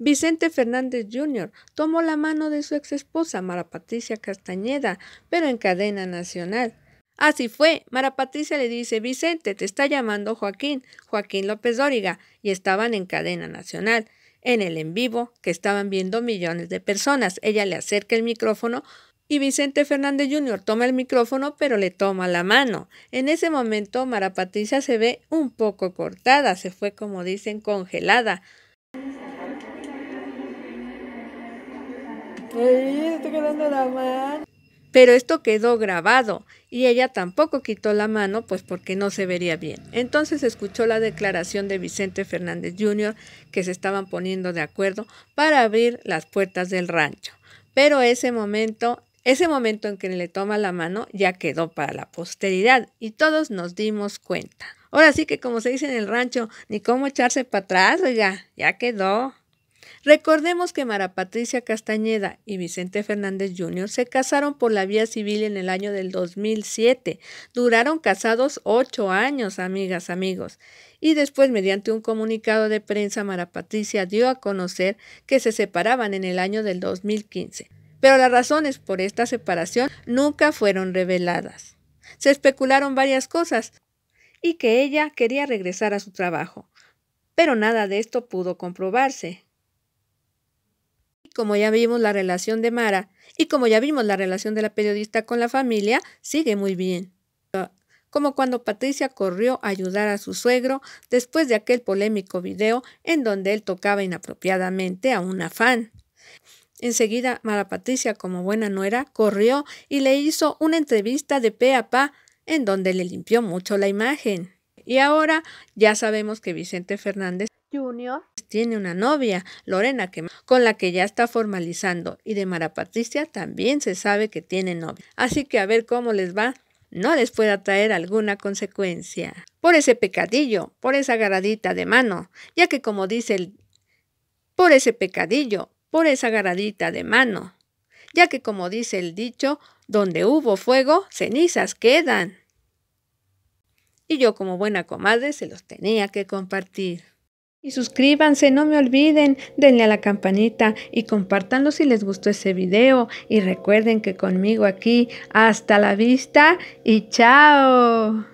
Vicente Fernández Jr. tomó la mano de su esposa Mara Patricia Castañeda, pero en cadena nacional. Así fue, Mara Patricia le dice, Vicente, te está llamando Joaquín, Joaquín López Dóriga, y estaban en cadena nacional. En el en vivo, que estaban viendo millones de personas, ella le acerca el micrófono y Vicente Fernández Jr. toma el micrófono pero le toma la mano. En ese momento Mara Patricia se ve un poco cortada, se fue como dicen congelada. Pero esto quedó grabado y ella tampoco quitó la mano, pues porque no se vería bien. Entonces escuchó la declaración de Vicente Fernández Jr. que se estaban poniendo de acuerdo para abrir las puertas del rancho. Pero ese momento, ese momento en que le toma la mano ya quedó para la posteridad y todos nos dimos cuenta. Ahora sí que como se dice en el rancho, ni cómo echarse para atrás, oiga, ya quedó. Recordemos que Mara Patricia Castañeda y Vicente Fernández Jr. se casaron por la vía civil en el año del 2007. Duraron casados ocho años, amigas, amigos. Y después, mediante un comunicado de prensa, Mara Patricia dio a conocer que se separaban en el año del 2015. Pero las razones por esta separación nunca fueron reveladas. Se especularon varias cosas y que ella quería regresar a su trabajo. Pero nada de esto pudo comprobarse, como ya vimos la relación de Mara y como ya vimos la relación de la periodista con la familia, sigue muy bien. Como cuando Patricia corrió a ayudar a su suegro después de aquel polémico video en donde él tocaba inapropiadamente a una fan. Enseguida, Mara Patricia, como buena nuera, corrió y le hizo una entrevista de pe a pa en donde le limpió mucho la imagen. Y ahora ya sabemos que Vicente Fernández Jr tiene una novia, Lorena, con la que ya está formalizando, y de Mara Patricia también se sabe que tiene novia. Así que a ver cómo les va no les pueda traer alguna consecuencia. Por ese pecadillo, por esa garadita de mano, ya que como dice el... Por ese pecadillo, por esa garadita de mano, ya que como dice el dicho, donde hubo fuego, cenizas quedan. Y yo como buena comadre se los tenía que compartir. Y suscríbanse, no me olviden, denle a la campanita y compartanlo si les gustó ese video. Y recuerden que conmigo aquí, hasta la vista y chao.